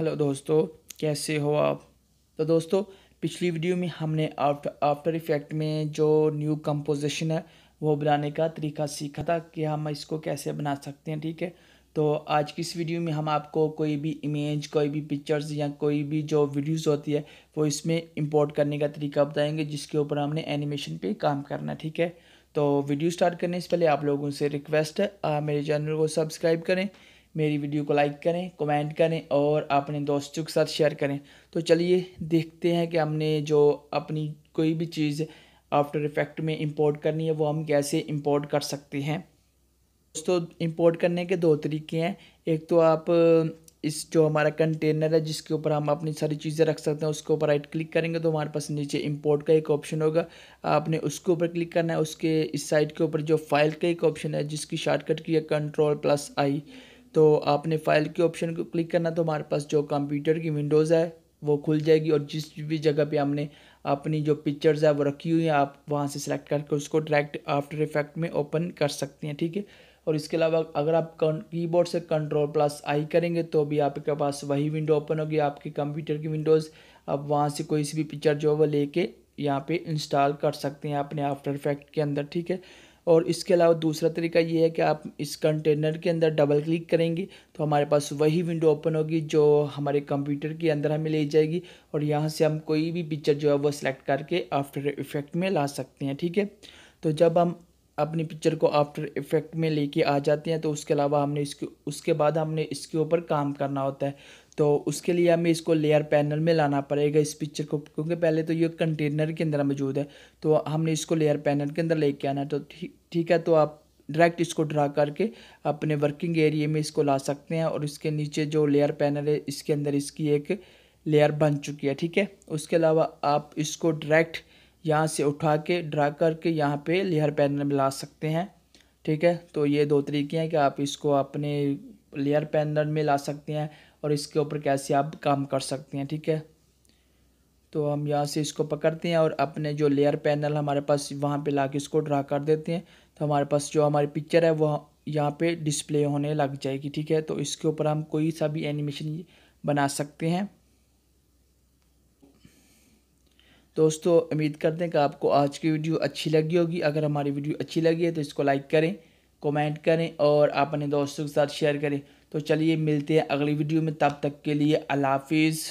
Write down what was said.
hello दोस्तों कैसे हो आप तो दोस्तों पिछली वीडियो में हमने आफ्टर आफ्टर इफ़ेक्ट में जो न्यू कंपोजिशन है वो बनाने का तरीका सीखा था कि हम इसको कैसे बना सकते हैं ठीक है तो आज की इस वीडियो में हम आपको कोई भी इमेज कोई भी पिक्चर्स या कोई भी जो वीडियोस होती है वो इसमें इंपोर्ट करने का तरीका बताएंगे जिसके ऊपर हमने एनिमेशन पे काम करना ठीक है तो वीडियो स्टार्ट करने से पहले आप लोगों से रिक्वेस्ट है आप मेरे चैनल को सब्सक्राइब करें मेरी वीडियो को लाइक करें कमेंट करें और अपने दोस्तों के साथ शेयर करें तो चलिए देखते हैं कि हमने जो अपनी कोई भी चीज़ आफ्टर इफ़ेक्ट में इंपोर्ट करनी है वो हम कैसे इंपोर्ट कर सकते हैं दोस्तों इंपोर्ट करने के दो तरीके हैं एक तो आप इस जो हमारा कंटेनर है जिसके ऊपर हम अपनी सारी चीज़ें रख सकते हैं उसके ऊपर राइट क्लिक करेंगे तो हमारे पास नीचे इंपोर्ट का एक ऑप्शन होगा आपने उसके ऊपर क्लिक करना है उसके इस साइड के ऊपर जो फाइल का एक ऑप्शन है जिसकी शॉर्टकट की है कंट्रोल प्लस आई तो आपने फाइल के ऑप्शन को क्लिक करना तो हमारे पास जो कंप्यूटर की विंडोज़ है वो खुल जाएगी और जिस भी जगह पे हमने अपनी जो पिक्चर्स है वो रखी हुई हैं आप वहाँ से सिलेक्ट करके उसको डायरेक्ट आफ्टर इफेक्ट में ओपन कर सकते हैं ठीक है और इसके अलावा अगर आप कीबोर्ड से कंट्रोल प्लस आई करेंगे तो भी आपके पास वही विंडो ओपन होगी आपके कंप्यूटर की विंडोज़ आप वहाँ से कोई सी भी पिक्चर जो है वो लेके यहाँ पर इंस्टॉल कर सकते हैं अपने आफ्टर इफेक्ट के अंदर ठीक है और इसके अलावा दूसरा तरीका ये है कि आप इस कंटेनर के अंदर डबल क्लिक करेंगे तो हमारे पास वही विंडो ओपन होगी जो हमारे कंप्यूटर के अंदर हमें ले जाएगी और यहाँ से हम कोई भी पिक्चर जो है वो सिलेक्ट करके आफ्टर इफेक्ट में ला सकते हैं ठीक है तो जब हम अपनी पिक्चर को आफ्टर इफ़ेक्ट में लेके आ जाते हैं तो उसके अलावा हमने इसके उसके बाद हमने इसके ऊपर काम करना होता है तो उसके लिए हमें इसको लेयर पैनल में लाना पड़ेगा इस पिक्चर को क्योंकि पहले तो ये कंटेनर के अंदर मौजूद है तो हमने इसको लेयर पैनल के अंदर लेके आना है तो ठीक ठीक है तो आप डायरेक्ट इसको ड्रा करके अपने वर्किंग एरिए में इसको ला सकते हैं और इसके नीचे जो लेयर पैनल है इसके अंदर इसकी एक लेयर बन चुकी है ठीक है उसके अलावा आप इसको डायरेक्ट यहाँ से उठा के ड्रा करके यहाँ पे लेयर पैनल में ला सकते हैं ठीक है तो ये दो तरीके हैं कि आप इसको अपने लेयर पैनल में ला सकते हैं और इसके ऊपर कैसे आप काम कर सकते हैं ठीक है तो हम यहाँ से इसको पकड़ते हैं और अपने जो लेयर पैनल हमारे पास वहाँ पे ला के इसको ड्रा कर देते हैं तो हमारे पास जो हमारी पिक्चर है वो यहाँ पे डिस्प्ले होने लग जाएगी ठीक है तो इसके ऊपर हम कोई सा भी एनिमेशन बना सकते हैं दोस्तों उम्मीद करते हैं कि आपको आज की वीडियो अच्छी लगी होगी अगर हमारी वीडियो अच्छी लगी है तो इसको लाइक करें कमेंट करें और आप अपने दोस्तों के साथ शेयर करें तो चलिए मिलते हैं अगली वीडियो में तब तक के लिए अल्लाह हाफिज़